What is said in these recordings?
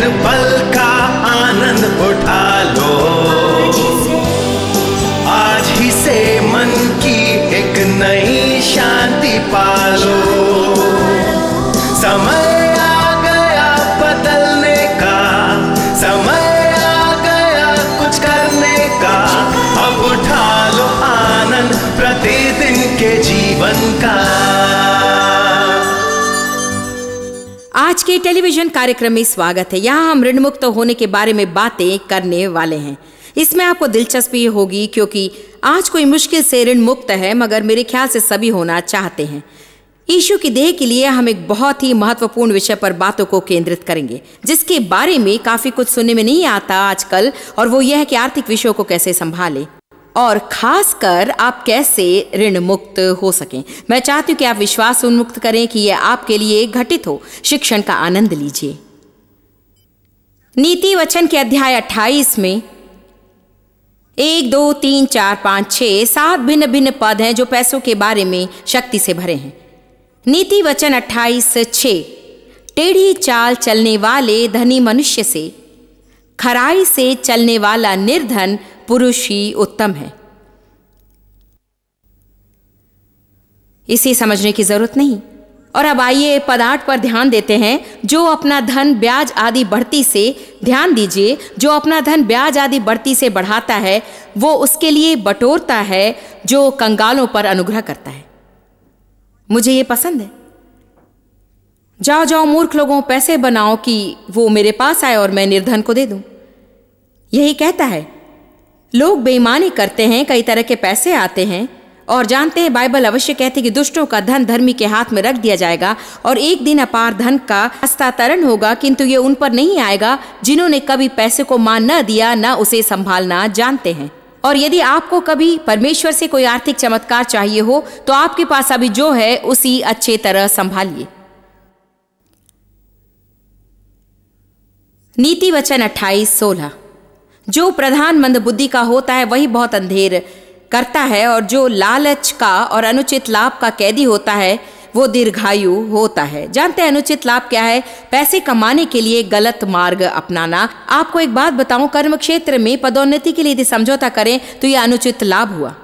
पर पल आज के टेलीविजन कार्यक्रम में स्वागत है यहाँ हम ऋण मुक्त होने के बारे में बातें करने वाले हैं इसमें आपको दिलचस्पी होगी क्योंकि आज कोई मुश्किल से ऋण मुक्त है मगर मेरे ख्याल से सभी होना चाहते हैं ईशु की देह के लिए हम एक बहुत ही महत्वपूर्ण विषय पर बातों को केंद्रित करेंगे जिसके बारे में काफी कुछ सुनने में नहीं आता आजकल और वो यह है कि आर्थिक विषयों को कैसे संभालें और खासकर आप कैसे ऋण मुक्त हो सकें मैं चाहती हूँ कि आप विश्वास उन्मुक्त करें कि यह आपके लिए घटित हो शिक्षण का आनंद लीजिए नीति वचन के अध्याय 28 में एक दो तीन चार पाँच छः सात भिन्न भिन्न पद हैं जो पैसों के बारे में शक्ति से भरे हैं नीति वचन अट्ठाईस छः टेढ़ी चाल चलने वाले धनी मनुष्य से खराई से चलने वाला निर्धन पुरुष ही उत्तम है इसे समझने की जरूरत नहीं और अब आइए पदार्थ पर ध्यान देते हैं जो अपना धन ब्याज आदि बढ़ती से ध्यान दीजिए जो अपना धन ब्याज आदि बढ़ती से बढ़ाता है वो उसके लिए बटोरता है जो कंगालों पर अनुग्रह करता है मुझे ये पसंद है जाओ जाओ मूर्ख लोगों पैसे बनाओ कि वो मेरे पास आए और मैं निर्धन को दे दूं यही कहता है लोग बेईमानी करते हैं कई तरह के पैसे आते हैं और जानते हैं बाइबल अवश्य कहते कि दुष्टों का धन धर्मी के हाथ में रख दिया जाएगा और एक दिन अपार धन का हस्तांतरण होगा किंतु ये उन पर नहीं आएगा जिन्होंने कभी पैसे को मान न दिया न उसे संभालना जानते हैं और यदि आपको कभी परमेश्वर से कोई आर्थिक चमत्कार चाहिए हो तो आपके पास अभी जो है उसी अच्छे तरह संभालिए नीति वचन अट्ठाईस सोलह जो प्रधान मंद बुद्धि का होता है वही बहुत अंधेर करता है और जो लालच का और अनुचित लाभ का कैदी होता है वो दीर्घायु होता है जानते हैं अनुचित लाभ क्या है पैसे कमाने के लिए गलत मार्ग अपनाना आपको एक बात बताऊं कर्म क्षेत्र में पदोन्नति के लिए यदि समझौता करें तो यह अनुचित लाभ हुआ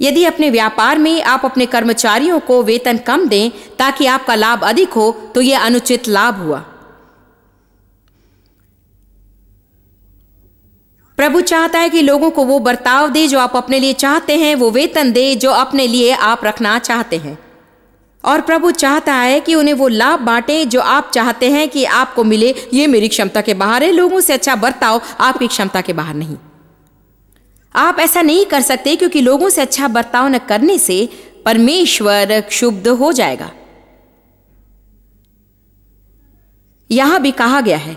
यदि अपने व्यापार में आप अपने कर्मचारियों को वेतन कम दें ताकि आपका लाभ अधिक हो तो यह अनुचित लाभ हुआ प्रभु चाहता है कि लोगों को वो बर्ताव दे जो आप अपने लिए चाहते हैं वो वेतन दे जो अपने लिए आप रखना चाहते हैं और प्रभु चाहता है कि उन्हें वो लाभ बांटे जो आप चाहते हैं कि आपको मिले ये मेरी क्षमता के बाहर है लोगों से अच्छा बर्ताव आपकी क्षमता के बाहर नहीं आप ऐसा नहीं कर सकते क्योंकि लोगों से अच्छा बर्ताव न करने से परमेश्वर क्षुब्ध हो जाएगा यहां भी कहा गया है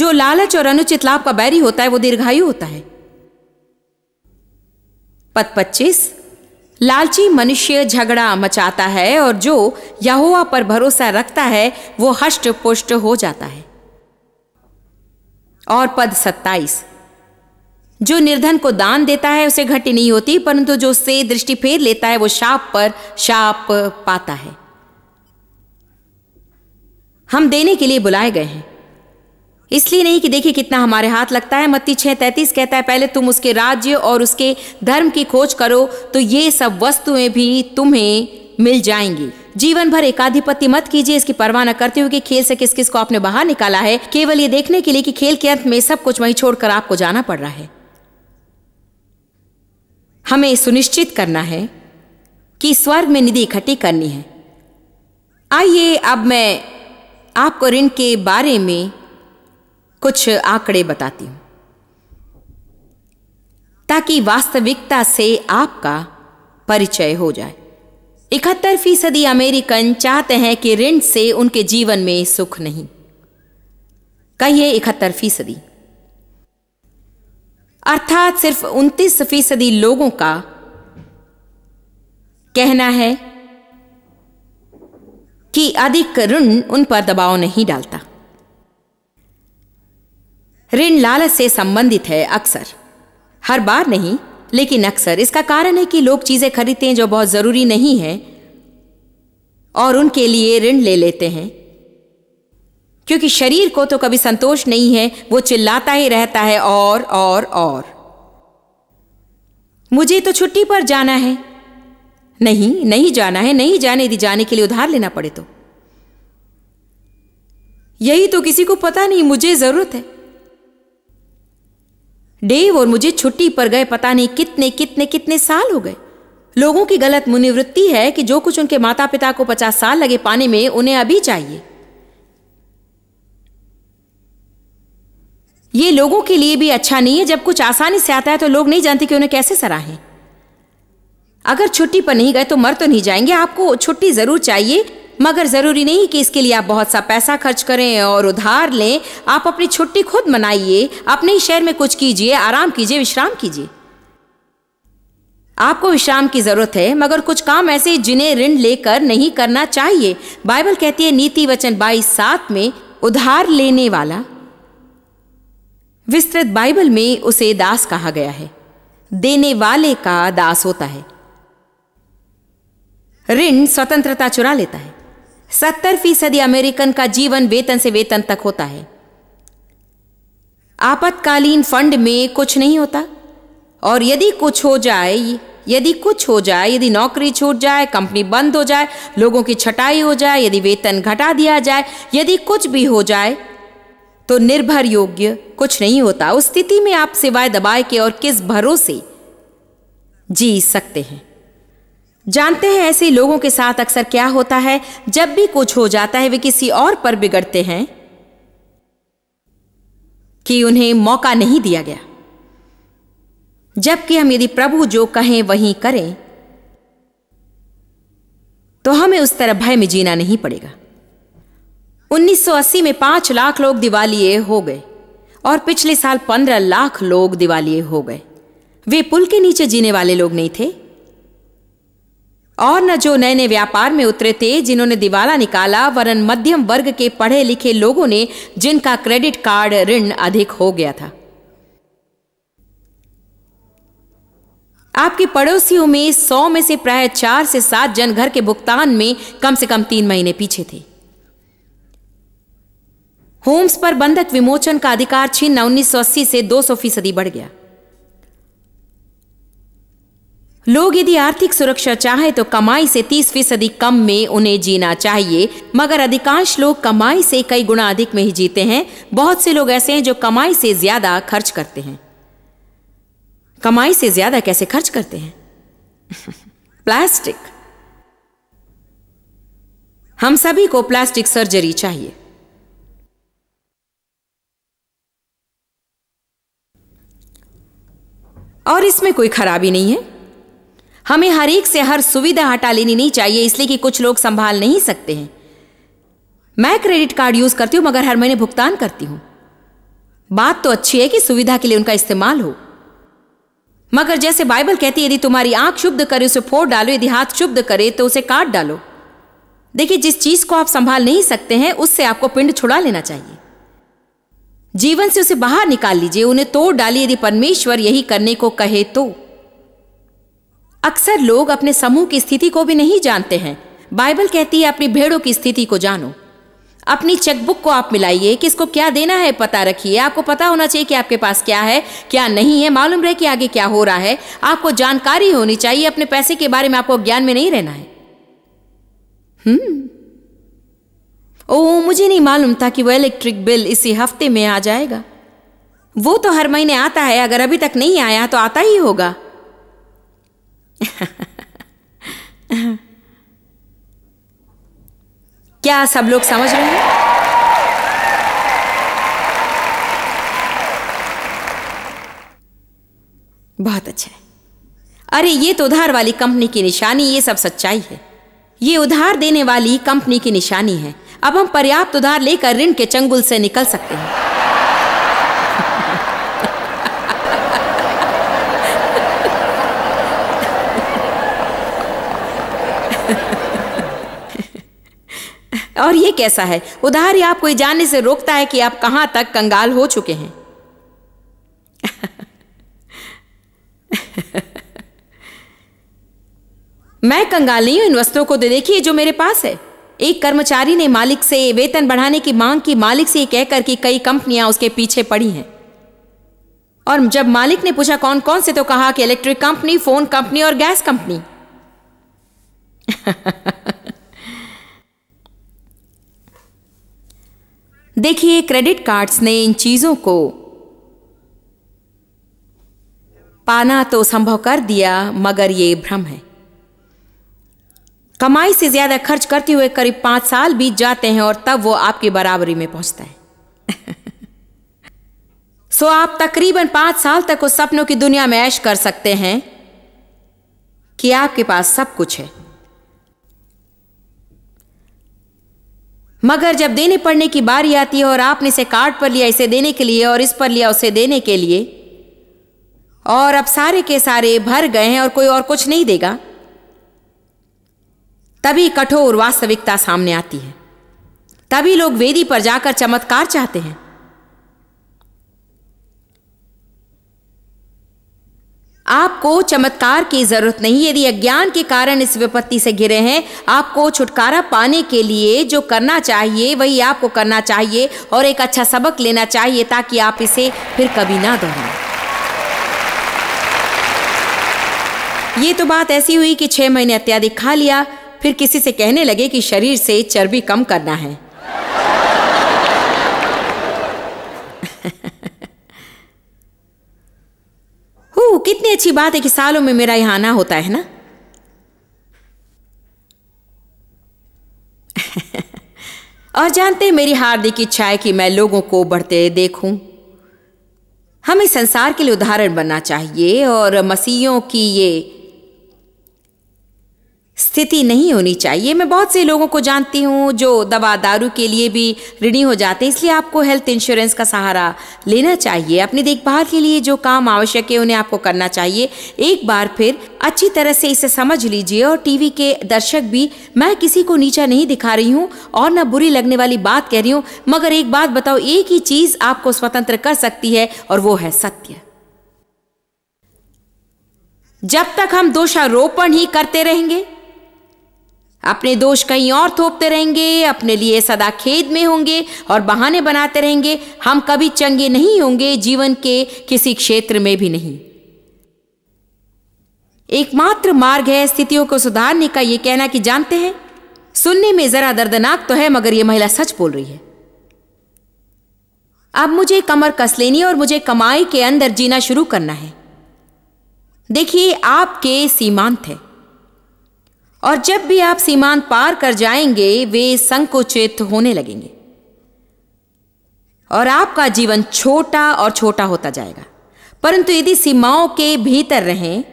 जो लालच और अनुचित लाभ का बैरी होता है वो दीर्घायु होता है पद पच्चीस लालची मनुष्य झगड़ा मचाता है और जो यहुआ पर भरोसा रखता है वो हष्ट पुष्ट हो जाता है और पद सत्ताईस जो निर्धन को दान देता है उसे घटी नहीं होती परंतु जो उससे दृष्टि फेर लेता है वो शाप पर शाप पाता है हम देने के लिए बुलाए गए हैं इसलिए नहीं कि देखिए कितना हमारे हाथ लगता है मत्ती छह तैतीस कहता है पहले तुम उसके राज्य और उसके धर्म की खोज करो तो ये सब वस्तुएं भी तुम्हें मिल जाएंगी जीवन भर एकाधिपति मत कीजिए इसकी परवाह न करते हुए कि खेल से किस किस को आपने बाहर निकाला है केवल ये देखने के लिए कि खेल के अंत में सब कुछ वहीं छोड़कर आपको जाना पड़ रहा है हमें सुनिश्चित करना है कि स्वर्ग में निधि इकट्ठी करनी है आइए अब मैं आपको ऋण के बारे में कुछ आंकड़े बताती हूं ताकि वास्तविकता से आपका परिचय हो जाए इकहत्तर फीसदी अमेरिकन चाहते हैं कि ऋण से उनके जीवन में सुख नहीं कहिए इकहत्तर फीसदी अर्थात सिर्फ उनतीस फीसदी लोगों का कहना है कि अधिक ऋण उन पर दबाव नहीं डालता ऋण लालच से संबंधित है अक्सर हर बार नहीं लेकिन अक्सर इसका कारण है कि लोग चीज़ें खरीदते हैं जो बहुत ज़रूरी नहीं है और उनके लिए ऋण ले लेते हैं क्योंकि शरीर को तो कभी संतोष नहीं है वो चिल्लाता ही रहता है और और और मुझे तो छुट्टी पर जाना है नहीं नहीं जाना है नहीं जाने दी जाने के लिए उधार लेना पड़े तो यही तो किसी को पता नहीं मुझे जरूरत है डेव और मुझे छुट्टी पर गए पता नहीं कितने कितने कितने साल हो गए लोगों की गलत मुनिवृत्ति है कि जो कुछ उनके माता पिता को पचास साल लगे पाने में उन्हें अभी चाहिए ये लोगों के लिए भी अच्छा नहीं है जब कुछ आसानी से आता है तो लोग नहीं जानते कि उन्हें कैसे सराहें अगर छुट्टी पर नहीं गए तो मर तो नहीं जाएंगे आपको छुट्टी ज़रूर चाहिए मगर ज़रूरी नहीं कि इसके लिए आप बहुत सा पैसा खर्च करें और उधार लें आप अपनी छुट्टी खुद मनाइए अपने ही शहर में कुछ कीजिए आराम कीजिए विश्राम कीजिए आपको विश्राम की जरूरत है मगर कुछ काम ऐसे जिन्हें ऋण लेकर नहीं करना चाहिए बाइबल कहती है नीति वचन बाईस सात में उधार लेने वाला विस्तृत बाइबल में उसे दास कहा गया है देने वाले का दास होता है ऋण स्वतंत्रता चुरा लेता है सत्तर फीसदी अमेरिकन का जीवन वेतन से वेतन तक होता है आपातकालीन फंड में कुछ नहीं होता और यदि कुछ हो जाए यदि कुछ हो जाए यदि नौकरी छूट जाए कंपनी बंद हो जाए लोगों की छटाई हो जाए यदि वेतन घटा दिया जाए यदि कुछ भी हो जाए तो निर्भर योग्य कुछ नहीं होता उस स्थिति में आप सिवाय दबाए के और किस भरोसे जी सकते हैं जानते हैं ऐसे लोगों के साथ अक्सर क्या होता है जब भी कुछ हो जाता है वे किसी और पर बिगड़ते हैं कि उन्हें मौका नहीं दिया गया जबकि हम यदि प्रभु जो कहें वहीं करें तो हमें उस तरह भय में जीना नहीं पड़ेगा 1980 में पांच लाख लोग दिवालिए हो गए और पिछले साल पंद्रह लाख लोग दिवालिए हो गए वे पुल के नीचे जीने वाले लोग नहीं थे और न जो नए नए व्यापार में उतरे थे जिन्होंने दिवाला निकाला वरन मध्यम वर्ग के पढ़े लिखे लोगों ने जिनका क्रेडिट कार्ड ऋण अधिक हो गया था आपके पड़ोसियों में सौ में से प्राय चार से सात जन घर के भुगतान में कम से कम तीन महीने पीछे थे होम्स पर बंधक विमोचन का अधिकार छीनना उन्नीस से दो सौ फीसदी बढ़ गया लोग यदि आर्थिक सुरक्षा चाहे तो कमाई से तीस फीसदी कम में उन्हें जीना चाहिए मगर अधिकांश लोग कमाई से कई गुना अधिक में ही जीते हैं बहुत से लोग ऐसे हैं जो कमाई से ज्यादा खर्च करते हैं कमाई से ज्यादा कैसे खर्च करते हैं प्लास्टिक हम सभी को प्लास्टिक सर्जरी चाहिए और इसमें कोई खराबी नहीं है हमें हर एक से हर सुविधा हटा लेनी नहीं चाहिए इसलिए कि कुछ लोग संभाल नहीं सकते हैं मैं क्रेडिट कार्ड यूज करती हूं मगर हर महीने भुगतान करती हूं बात तो अच्छी है कि सुविधा के लिए उनका इस्तेमाल हो मगर जैसे बाइबल कहती है यदि तुम्हारी आंख शुद्ध करे उसे फोड़ डालो यदि हाथ शुद्ध करे तो उसे काट डालो देखिए जिस चीज को आप संभाल नहीं सकते हैं उससे आपको पिंड छुड़ा लेना चाहिए जीवन से उसे बाहर निकाल लीजिए उन्हें तोड़ डालिए यदि परमेश्वर यही करने को कहे तो अक्सर लोग अपने समूह की स्थिति को भी नहीं जानते हैं बाइबल कहती है अपनी भेड़ों की स्थिति को जानो अपनी चेकबुक को आप मिलाइए कि इसको क्या देना है पता रखिए आपको पता होना चाहिए कि आपके पास क्या है क्या नहीं है मालूम रहे कि आगे क्या हो रहा है आपको जानकारी होनी चाहिए अपने पैसे के बारे में आपको ज्ञान में नहीं रहना है हम्म ओ मुझे नहीं मालूम था कि वो इलेक्ट्रिक बिल इसी हफ्ते में आ जाएगा वो तो हर महीने आता है अगर अभी तक नहीं आया तो आता ही होगा क्या सब लोग समझ रहे हैं बहुत अच्छा है अरे ये तो उधार वाली कंपनी की निशानी ये सब सच्चाई है ये उधार देने वाली कंपनी की निशानी है अब हम पर्याप्त उधार लेकर ऋण के चंगुल से निकल सकते हैं और ये कैसा है उधार ही आपको जानने से रोकता है कि आप कहां तक कंगाल हो चुके हैं मैं कंगाल नहीं हूं इन वस्तुओं को दे देखिए जो मेरे पास है एक कर्मचारी ने मालिक से वेतन बढ़ाने की मांग की मालिक से कहकर कि कई कंपनियां उसके पीछे पड़ी हैं और जब मालिक ने पूछा कौन कौन से तो कहा कि इलेक्ट्रिक कंपनी फोन कंपनी और गैस कंपनी देखिए क्रेडिट कार्ड्स ने इन चीजों को पाना तो संभव कर दिया मगर ये भ्रम है कमाई से ज्यादा खर्च करते हुए करीब पांच साल बीत जाते हैं और तब वो आपकी बराबरी में पहुंचता है सो आप तकरीबन पांच साल तक उस सपनों की दुनिया में ऐश कर सकते हैं कि आपके पास सब कुछ है मगर जब देने पड़ने की बारी आती है और आपने इसे कार्ड पर लिया इसे देने के लिए और इस पर लिया उसे देने के लिए और अब सारे के सारे भर गए हैं और कोई और कुछ नहीं देगा तभी कठोर वास्तविकता सामने आती है तभी लोग वेदी पर जाकर चमत्कार चाहते हैं आपको चमत्कार की जरूरत नहीं यदि अज्ञान के कारण इस विपत्ति से घिरे हैं आपको छुटकारा पाने के लिए जो करना चाहिए वही आपको करना चाहिए और एक अच्छा सबक लेना चाहिए ताकि आप इसे फिर कभी ना दोहराएं ये तो बात ऐसी हुई कि छह महीने अत्याधिक खा लिया फिर किसी से कहने लगे कि शरीर से चर्बी कम करना है हो कितनी अच्छी बात है कि सालों में मेरा यहां आना होता है ना और जानते हैं मेरी हार्दिक इच्छा है कि मैं लोगों को बढ़ते देखूं हमें संसार के लिए उदाहरण बनना चाहिए और मसीहों की ये स्थिति नहीं होनी चाहिए मैं बहुत से लोगों को जानती हूँ जो दवा दारू के लिए भी ऋणी हो जाते हैं इसलिए आपको हेल्थ इंश्योरेंस का सहारा लेना चाहिए अपनी देखभाल के लिए जो काम आवश्यक है उन्हें आपको करना चाहिए एक बार फिर अच्छी तरह से इसे समझ लीजिए और टीवी के दर्शक भी मैं किसी को नीचा नहीं दिखा रही हूँ और न बुरी लगने वाली बात कह रही हूँ मगर एक बात बताओ एक ही चीज़ आपको स्वतंत्र कर सकती है और वो है सत्य जब तक हम दोषारोपण ही करते रहेंगे अपने दोष कहीं और थोपते रहेंगे अपने लिए सदा खेद में होंगे और बहाने बनाते रहेंगे हम कभी चंगे नहीं होंगे जीवन के किसी क्षेत्र में भी नहीं एकमात्र मार्ग है स्थितियों को सुधारने का यह कहना कि जानते हैं सुनने में जरा दर्दनाक तो है मगर यह महिला सच बोल रही है अब मुझे कमर कस लेनी और मुझे कमाई के अंदर जीना शुरू करना है देखिए आपके सीमांत है और जब भी आप सीमांत पार कर जाएंगे वे संकुचित होने लगेंगे और आपका जीवन छोटा और छोटा होता जाएगा परंतु यदि सीमाओं के भीतर रहें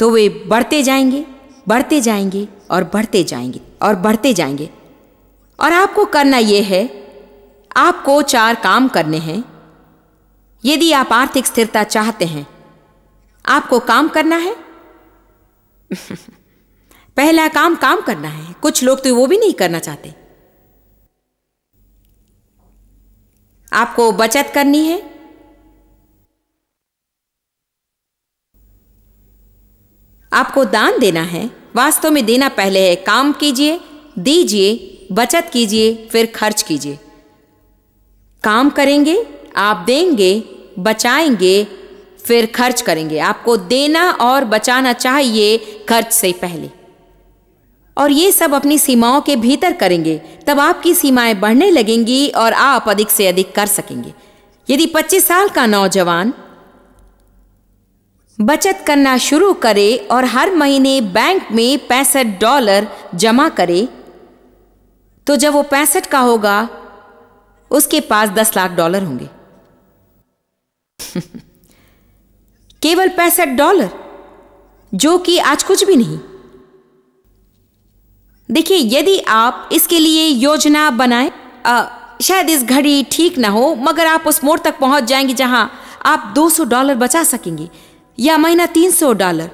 तो वे बढ़ते जाएंगे बढ़ते जाएंगे और बढ़ते जाएंगे और बढ़ते जाएंगे और आपको करना यह है आपको चार काम करने हैं यदि आप आर्थिक स्थिरता चाहते हैं आपको काम करना है पहला काम काम करना है कुछ लोग तो वो भी नहीं करना चाहते आपको बचत करनी है आपको दान देना है वास्तव में देना पहले है काम कीजिए दीजिए बचत कीजिए फिर खर्च कीजिए काम करेंगे आप देंगे बचाएंगे फिर खर्च करेंगे आपको देना और बचाना चाहिए खर्च से पहले और ये सब अपनी सीमाओं के भीतर करेंगे तब आपकी सीमाएं बढ़ने लगेंगी और आप अधिक से अधिक कर सकेंगे यदि 25 साल का नौजवान बचत करना शुरू करे और हर महीने बैंक में पैंसठ डॉलर जमा करे तो जब वो पैंसठ का होगा उसके पास दस लाख डॉलर होंगे केवल पैंसठ डॉलर जो कि आज कुछ भी नहीं देखिए यदि आप इसके लिए योजना बनाएं शायद इस घड़ी ठीक ना हो मगर आप उस मोड़ तक पहुंच जाएंगे जहां आप 200 डॉलर बचा सकेंगे या महीना 300 डॉलर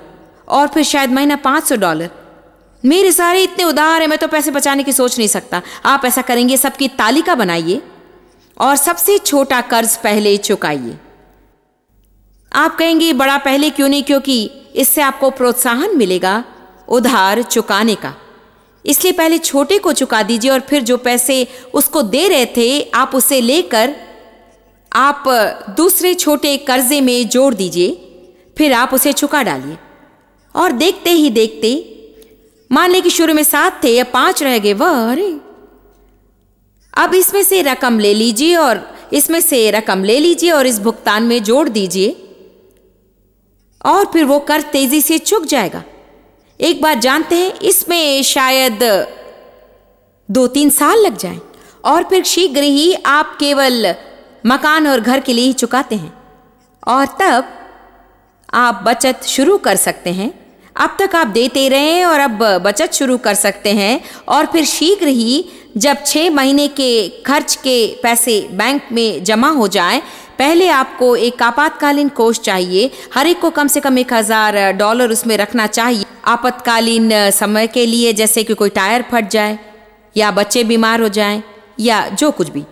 और फिर शायद महीना 500 डॉलर मेरे सारे इतने उधार हैं मैं तो पैसे बचाने की सोच नहीं सकता आप ऐसा करेंगे सबकी तालिका बनाइए और सबसे छोटा कर्ज पहले चुकाइए आप कहेंगे बड़ा पहले क्यों नहीं क्योंकि इससे आपको प्रोत्साहन मिलेगा उधार चुकाने का इसलिए पहले छोटे को चुका दीजिए और फिर जो पैसे उसको दे रहे थे आप उसे लेकर आप दूसरे छोटे कर्जे में जोड़ दीजिए फिर आप उसे चुका डालिए और देखते ही देखते मान ली कि शुरू में सात थे या पांच रह गए वह अरे अब इसमें से रकम ले लीजिए और इसमें से रकम ले लीजिए और इस भुगतान में जोड़ दीजिए और फिर वो कर तेजी से चुक जाएगा एक बात जानते हैं इसमें शायद दो तीन साल लग जाए और फिर शीघ्र ही आप केवल मकान और घर के लिए ही चुकाते हैं और तब आप बचत शुरू कर सकते हैं अब तक आप देते रहे और अब बचत शुरू कर सकते हैं और फिर शीघ्र ही जब छः महीने के खर्च के पैसे बैंक में जमा हो जाए पहले आपको एक आपातकालीन कोष चाहिए हर एक को कम से कम एक हज़ार डॉलर उसमें रखना चाहिए आपातकालीन समय के लिए जैसे कि कोई टायर फट जाए या बच्चे बीमार हो जाएं या जो कुछ भी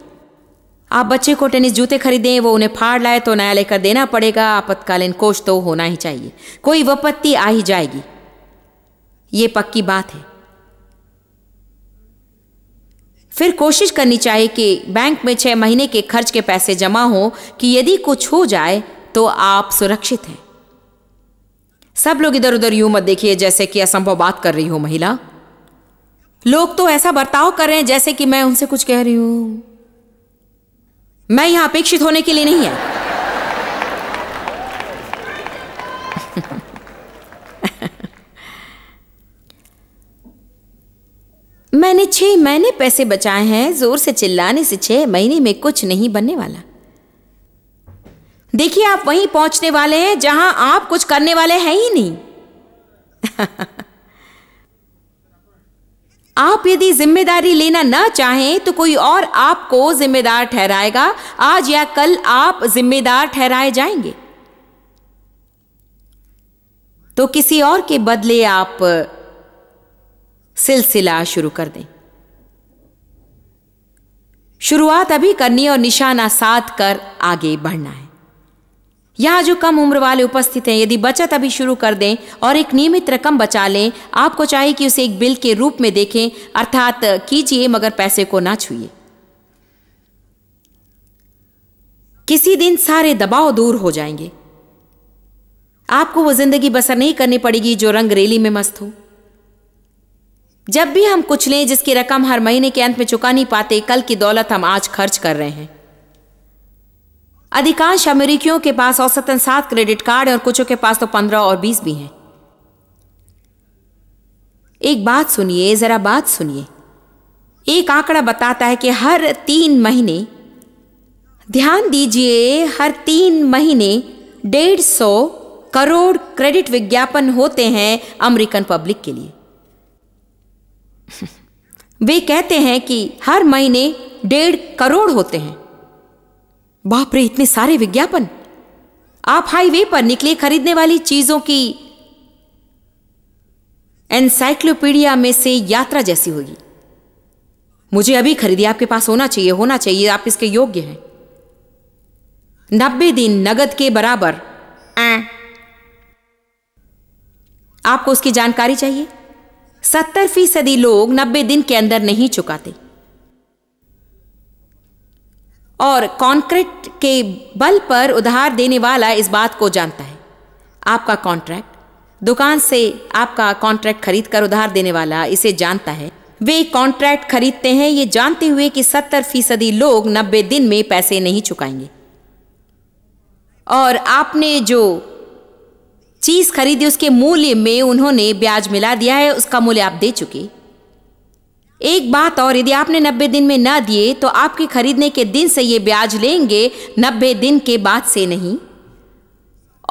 आप बच्चे को टेनिस जूते खरीदें वो उन्हें फाड़ लाए तो नया लेकर देना पड़ेगा आपातकालीन कोष तो होना ही चाहिए कोई विपत्ति आ ही जाएगी ये पक्की बात है फिर कोशिश करनी चाहिए कि बैंक में छः महीने के खर्च के पैसे जमा हो कि यदि कुछ हो जाए तो आप सुरक्षित हैं सब लोग इधर उधर यूं मत देखिए जैसे कि असंभव बात कर रही हो महिला लोग तो ऐसा बर्ताव कर रहे हैं जैसे कि मैं उनसे कुछ कह रही हूं मैं यहां अपेक्षित होने के लिए नहीं है मैंने छह महीने पैसे बचाए हैं जोर से चिल्लाने से छह महीने में कुछ नहीं बनने वाला देखिए आप वहीं पहुंचने वाले हैं जहां आप कुछ करने वाले हैं ही नहीं आप यदि जिम्मेदारी लेना ना चाहें तो कोई और आपको जिम्मेदार ठहराएगा आज या कल आप जिम्मेदार ठहराए जाएंगे तो किसी और के बदले आप सिलसिला शुरू कर दें शुरुआत अभी करनी और निशाना साध कर आगे बढ़ना है यहां जो कम उम्र वाले उपस्थित हैं यदि बचत अभी शुरू कर दें और एक नियमित रकम बचा लें आपको चाहिए कि उसे एक बिल के रूप में देखें अर्थात कीजिए मगर पैसे को ना छूए किसी दिन सारे दबाव दूर हो जाएंगे आपको वो जिंदगी बसर नहीं करनी पड़ेगी जो रंग रेली में मस्त हो जब भी हम कुछ लें जिसकी रकम हर महीने के अंत में चुका नहीं पाते कल की दौलत हम आज खर्च कर रहे हैं अधिकांश अमेरिकियों के पास औसतन सात क्रेडिट कार्ड और कुछों के पास तो पंद्रह और बीस भी हैं एक बात सुनिए जरा बात सुनिए एक आंकड़ा बताता है कि हर तीन महीने ध्यान दीजिए हर तीन महीने डेढ़ सौ करोड़ क्रेडिट विज्ञापन होते हैं अमेरिकन पब्लिक के लिए वे कहते हैं कि हर महीने डेढ़ करोड़ होते हैं बाप रे इतने सारे विज्ञापन आप हाईवे पर निकले खरीदने वाली चीजों की एनसाइक्लोपीडिया में से यात्रा जैसी होगी मुझे अभी खरीदी आपके पास होना चाहिए होना चाहिए आप इसके योग्य हैं नब्बे दिन नगद के बराबर आपको उसकी जानकारी चाहिए सत्तर फीसदी लोग नब्बे दिन के अंदर नहीं चुकाते और कॉन्क्रीट के बल पर उधार देने वाला इस बात को जानता है आपका कॉन्ट्रैक्ट दुकान से आपका कॉन्ट्रैक्ट खरीद कर उधार देने वाला इसे जानता है वे कॉन्ट्रैक्ट खरीदते हैं ये जानते हुए कि सत्तर फीसदी लोग नब्बे दिन में पैसे नहीं चुकाएंगे और आपने जो चीज खरीदी उसके मूल्य में उन्होंने ब्याज मिला दिया है उसका मूल्य आप दे चुके एक बात और यदि आपने नब्बे दिन में ना दिए तो आपके खरीदने के दिन से ये ब्याज लेंगे नब्बे दिन के बाद से नहीं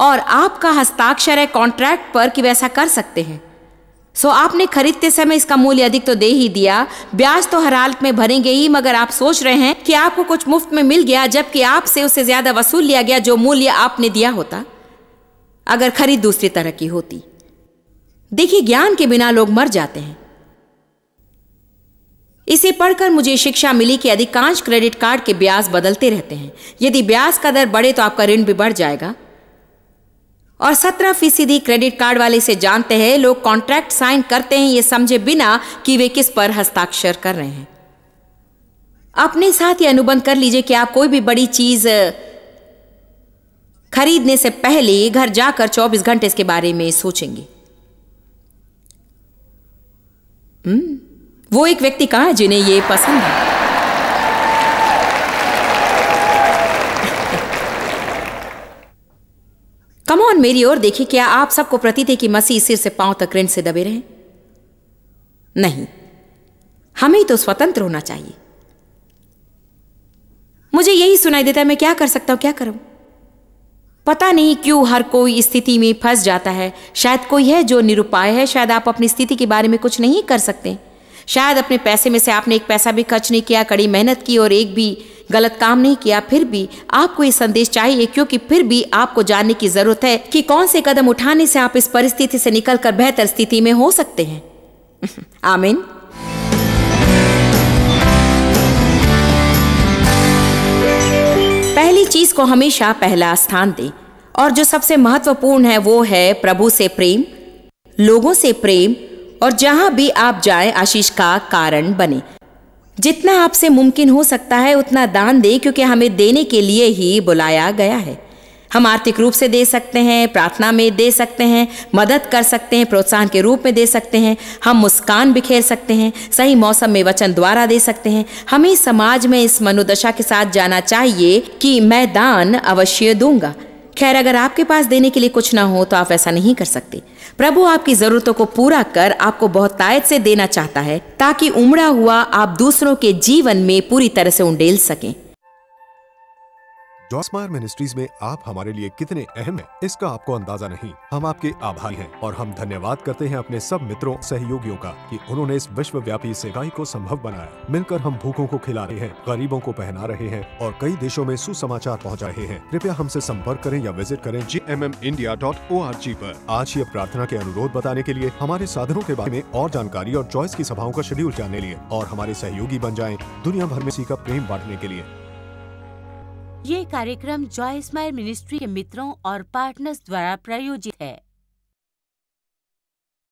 और आपका हस्ताक्षर है कॉन्ट्रैक्ट पर कि वैसा कर सकते हैं सो आपने खरीदते समय इसका मूल्य अधिक तो दे ही दिया ब्याज तो हर हालत में भरेंगे ही मगर आप सोच रहे हैं कि आपको कुछ मुफ्त में मिल गया जबकि आपसे उससे ज्यादा वसूल लिया गया जो मूल्य आपने दिया होता अगर खरीद दूसरी तरह की होती देखिए ज्ञान के बिना लोग मर जाते हैं इसे पढ़कर मुझे शिक्षा मिली कि अधिकांश क्रेडिट कार्ड के ब्याज बदलते रहते हैं यदि ब्याज का दर बढ़े तो आपका ऋण भी बढ़ जाएगा और सत्रह फीसदी क्रेडिट कार्ड वाले इसे जानते हैं लोग कॉन्ट्रैक्ट साइन करते हैं ये समझे बिना कि वे किस पर हस्ताक्षर कर रहे हैं अपने साथ ये अनुबंध कर लीजिए कि आप कोई भी बड़ी चीज़ खरीदने से पहले घर जाकर 24 घंटे इसके बारे में सोचेंगे हम्म, वो एक व्यक्ति कहा है जिन्हें यह पसंद है कमोन मेरी ओर देखिए क्या आप सबको प्रतीत है कि मसीह सिर से पांव तक ऋण से दबे रहे नहीं हमें तो स्वतंत्र होना चाहिए मुझे यही सुनाई देता है मैं क्या कर सकता हूं क्या करूं पता नहीं क्यों हर कोई स्थिति में फंस जाता है शायद कोई है जो निरुपाय है शायद आप अपनी स्थिति के बारे में कुछ नहीं कर सकते शायद अपने पैसे में से आपने एक पैसा भी खर्च नहीं किया कड़ी मेहनत की और एक भी गलत काम नहीं किया फिर भी आपको ये संदेश चाहिए क्योंकि फिर भी आपको जानने की जरूरत है कि कौन से कदम उठाने से आप इस परिस्थिति से निकलकर बेहतर स्थिति में हो सकते हैं आमिन पहली चीज को हमेशा पहला स्थान दें और जो सबसे महत्वपूर्ण है वो है प्रभु से प्रेम लोगों से प्रेम और जहां भी आप जाएं आशीष का कारण बने जितना आपसे मुमकिन हो सकता है उतना दान दें क्योंकि हमें देने के लिए ही बुलाया गया है हम आर्थिक रूप से दे सकते हैं प्रार्थना में दे सकते हैं मदद कर सकते हैं प्रोत्साहन के रूप में दे सकते हैं हम मुस्कान बिखेर सकते हैं सही मौसम में वचन द्वारा दे सकते हैं हमें समाज में इस मनोदशा के साथ जाना चाहिए कि मैं दान अवश्य दूंगा खैर अगर आपके पास देने के लिए कुछ ना हो तो आप ऐसा नहीं कर सकते प्रभु आपकी जरूरतों को पूरा कर आपको बहुत तायत से देना चाहता है ताकि उमड़ा हुआ आप दूसरों के जीवन में पूरी तरह से उंडेल सकें जॉसमायर मिनिस्ट्रीज में आप हमारे लिए कितने अहम हैं इसका आपको अंदाजा नहीं हम आपके आभारी हैं और हम धन्यवाद करते हैं अपने सब मित्रों सहयोगियों का कि उन्होंने इस विश्वव्यापी सेवाई को संभव बनाया मिलकर हम भूखों को खिला रहे हैं गरीबों को पहना रहे हैं और कई देशों में सुसमाचार पहुँचा रहे हैं कृपया हमसे संपर्क करें या विजिट करें G M M India dot O R G आरोप आज ये प्रार्थना के अनुरोध बताने के लिए हमारे साधनों के बारे में और जानकारी और चॉइस की सभाओं का शेड्यूल जानने लिए और हमारे सहयोगी बन जाए दुनिया भर में सीखा प्रेम बांटने के लिए ये कार्यक्रम जॉय स्माइल मिनिस्ट्री के मित्रों और पार्टनर्स द्वारा प्रायोजित है